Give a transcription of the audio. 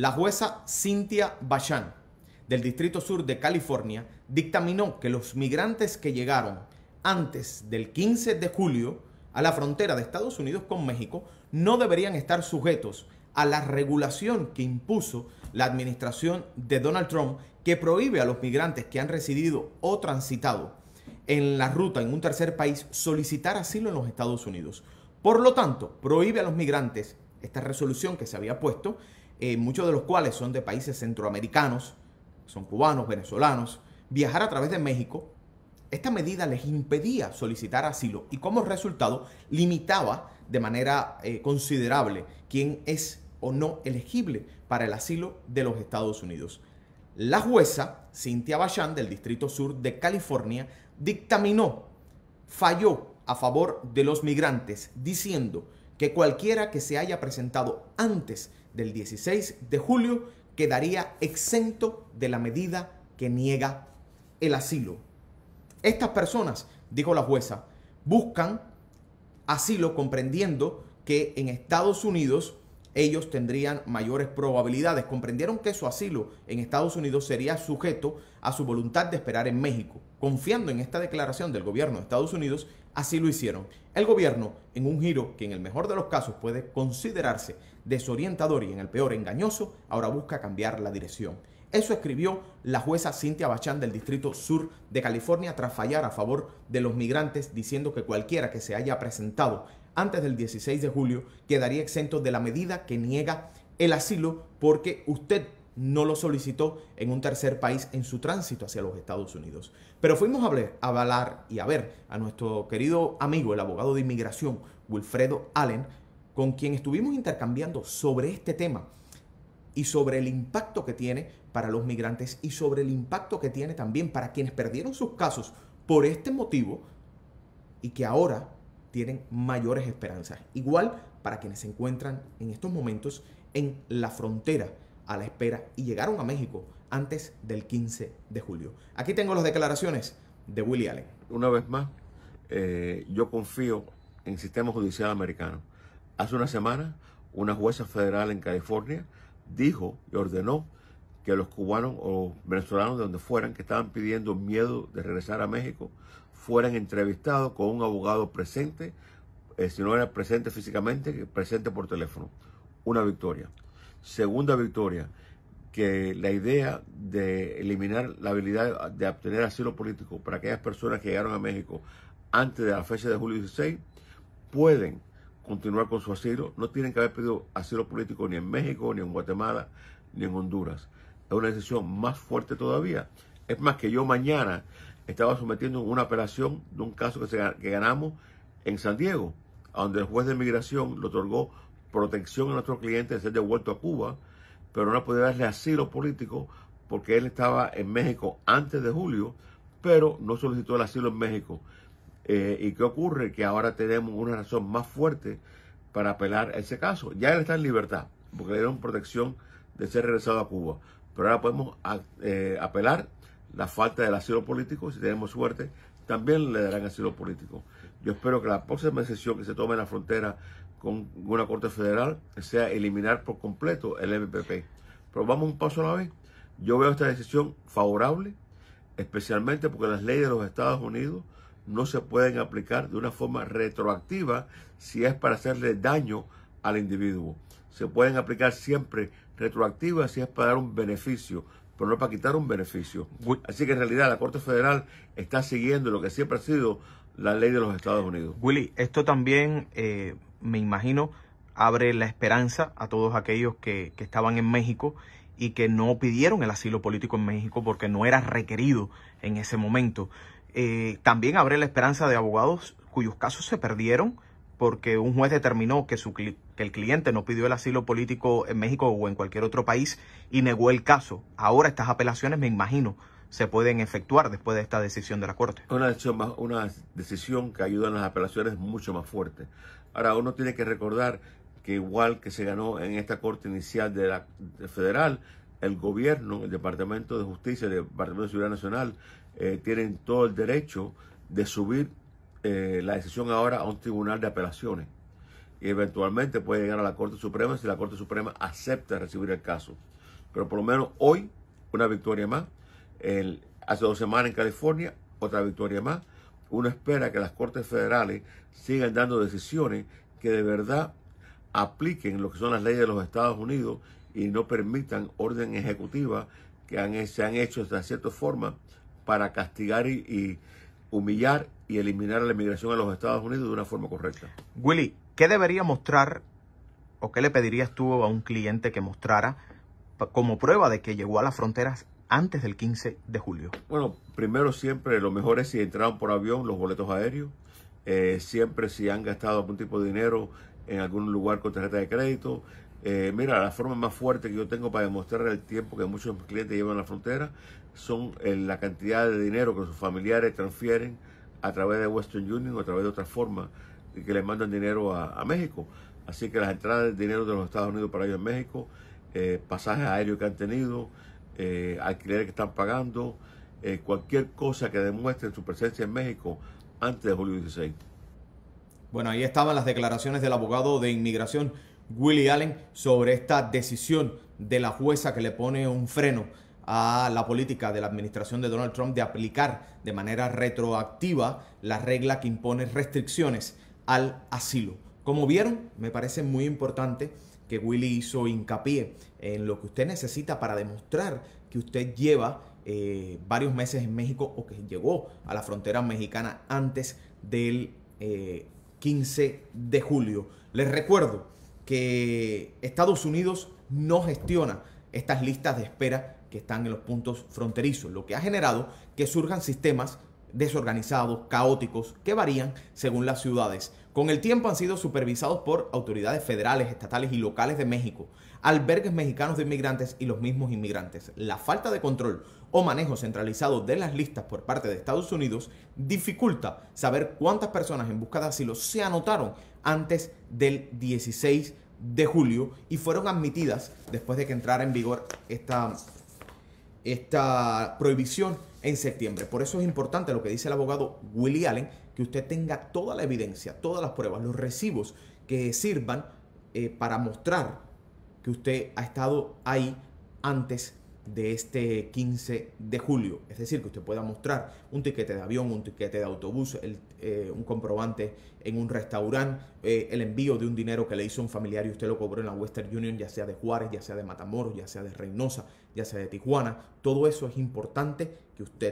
La jueza Cynthia Bachan del Distrito Sur de California dictaminó que los migrantes que llegaron antes del 15 de julio a la frontera de Estados Unidos con México no deberían estar sujetos a la regulación que impuso la administración de Donald Trump que prohíbe a los migrantes que han residido o transitado en la ruta en un tercer país solicitar asilo en los Estados Unidos. Por lo tanto, prohíbe a los migrantes esta resolución que se había puesto, eh, muchos de los cuales son de países centroamericanos, son cubanos, venezolanos, viajar a través de México, esta medida les impedía solicitar asilo y como resultado limitaba de manera eh, considerable quién es o no elegible para el asilo de los Estados Unidos. La jueza Cynthia Ballán, del Distrito Sur de California dictaminó, falló a favor de los migrantes, diciendo que cualquiera que se haya presentado antes del 16 de julio quedaría exento de la medida que niega el asilo. Estas personas, dijo la jueza, buscan asilo comprendiendo que en Estados Unidos ellos tendrían mayores probabilidades. Comprendieron que su asilo en Estados Unidos sería sujeto a su voluntad de esperar en México. Confiando en esta declaración del gobierno de Estados Unidos, Así lo hicieron. El gobierno, en un giro que en el mejor de los casos puede considerarse desorientador y en el peor engañoso, ahora busca cambiar la dirección. Eso escribió la jueza Cintia Bachán del Distrito Sur de California tras fallar a favor de los migrantes diciendo que cualquiera que se haya presentado antes del 16 de julio quedaría exento de la medida que niega el asilo porque usted no lo solicitó en un tercer país en su tránsito hacia los Estados Unidos. Pero fuimos a, hablar y a ver a nuestro querido amigo, el abogado de inmigración, Wilfredo Allen, con quien estuvimos intercambiando sobre este tema y sobre el impacto que tiene para los migrantes y sobre el impacto que tiene también para quienes perdieron sus casos por este motivo y que ahora tienen mayores esperanzas. Igual para quienes se encuentran en estos momentos en la frontera a la espera y llegaron a México antes del 15 de julio. Aquí tengo las declaraciones de Willie Allen. Una vez más, eh, yo confío en el sistema judicial americano. Hace una semana, una jueza federal en California dijo y ordenó que los cubanos o venezolanos de donde fueran que estaban pidiendo miedo de regresar a México fueran entrevistados con un abogado presente, eh, si no era presente físicamente, presente por teléfono. Una victoria segunda victoria, que la idea de eliminar la habilidad de obtener asilo político para aquellas personas que llegaron a México antes de la fecha de julio 16, pueden continuar con su asilo, no tienen que haber pedido asilo político ni en México, ni en Guatemala, ni en Honduras. Es una decisión más fuerte todavía. Es más que yo mañana estaba sometiendo una apelación de un caso que, que ganamos en San Diego, donde el juez de inmigración lo otorgó protección a nuestro cliente de ser devuelto a Cuba, pero no podía darle asilo político porque él estaba en México antes de julio, pero no solicitó el asilo en México. Eh, ¿Y qué ocurre? Que ahora tenemos una razón más fuerte para apelar ese caso. Ya él está en libertad, porque le dieron protección de ser regresado a Cuba. Pero ahora podemos eh, apelar la falta del asilo político, si tenemos suerte, también le darán asilo político. Yo espero que la próxima decisión que se tome en la frontera con una Corte Federal sea eliminar por completo el MPP. Pero vamos un paso a la vez. Yo veo esta decisión favorable, especialmente porque las leyes de los Estados Unidos no se pueden aplicar de una forma retroactiva si es para hacerle daño al individuo. Se pueden aplicar siempre retroactivas si es para dar un beneficio, pero no para quitar un beneficio. Así que en realidad la Corte Federal está siguiendo lo que siempre ha sido la ley de los Estados Unidos. Willy, esto también, eh, me imagino, abre la esperanza a todos aquellos que, que estaban en México y que no pidieron el asilo político en México porque no era requerido en ese momento. Eh, también abre la esperanza de abogados cuyos casos se perdieron porque un juez determinó que, su, que el cliente no pidió el asilo político en México o en cualquier otro país y negó el caso. Ahora estas apelaciones, me imagino, se pueden efectuar después de esta decisión de la Corte. Una decisión, más, una decisión que ayuda en las apelaciones mucho más fuerte. Ahora, uno tiene que recordar que igual que se ganó en esta Corte inicial de la federal, el gobierno, el Departamento de Justicia, el Departamento de Seguridad Nacional, eh, tienen todo el derecho de subir eh, la decisión ahora a un tribunal de apelaciones. Y eventualmente puede llegar a la Corte Suprema si la Corte Suprema acepta recibir el caso. Pero por lo menos hoy, una victoria más hace dos semanas en California, otra victoria más. Uno espera que las Cortes Federales sigan dando decisiones que de verdad apliquen lo que son las leyes de los Estados Unidos y no permitan orden ejecutiva que se han hecho de cierta forma para castigar y, humillar y eliminar la inmigración a los Estados Unidos de una forma correcta. Willy, ¿qué debería mostrar o qué le pedirías tú a un cliente que mostrara como prueba de que llegó a las fronteras antes del 15 de julio? Bueno, primero siempre lo mejor es si entraron por avión los boletos aéreos, eh, siempre si han gastado algún tipo de dinero en algún lugar con tarjeta de crédito. Eh, mira, la forma más fuerte que yo tengo para demostrar el tiempo que muchos clientes llevan a la frontera son eh, la cantidad de dinero que sus familiares transfieren a través de Western Union o a través de otra forma que les mandan dinero a, a México. Así que las entradas de dinero de los Estados Unidos para ellos en México, pasajes aéreos que han tenido, eh, alquileres que están pagando, eh, cualquier cosa que demuestre su presencia en México antes de julio 16. Bueno, ahí estaban las declaraciones del abogado de inmigración Willie Allen sobre esta decisión de la jueza que le pone un freno a la política de la administración de Donald Trump de aplicar de manera retroactiva la regla que impone restricciones al asilo. Como vieron, me parece muy importante que Willy hizo hincapié en lo que usted necesita para demostrar que usted lleva eh, varios meses en México o que llegó a la frontera mexicana antes del 15 eh, de julio. Les recuerdo que Estados Unidos no gestiona estas listas de espera que están en los puntos fronterizos, lo que ha generado que surjan sistemas desorganizados, caóticos, que varían según las ciudades. Con el tiempo han sido supervisados por autoridades federales, estatales y locales de México, albergues mexicanos de inmigrantes y los mismos inmigrantes. La falta de control o manejo centralizado de las listas por parte de Estados Unidos dificulta saber cuántas personas en busca de asilo se anotaron antes del 16 de julio y fueron admitidas después de que entrara en vigor esta, esta prohibición en septiembre. Por eso es importante lo que dice el abogado Willie Allen, que usted tenga toda la evidencia, todas las pruebas, los recibos que sirvan eh, para mostrar que usted ha estado ahí antes de este 15 de julio. Es decir, que usted pueda mostrar un tiquete de avión, un tiquete de autobús, eh, un comprobante en un restaurante, eh, el envío de un dinero que le hizo un familiar y usted lo cobró en la Western Union, ya sea de Juárez, ya sea de Matamoros, ya sea de Reynosa, ya sea de Tijuana. Todo eso es importante que usted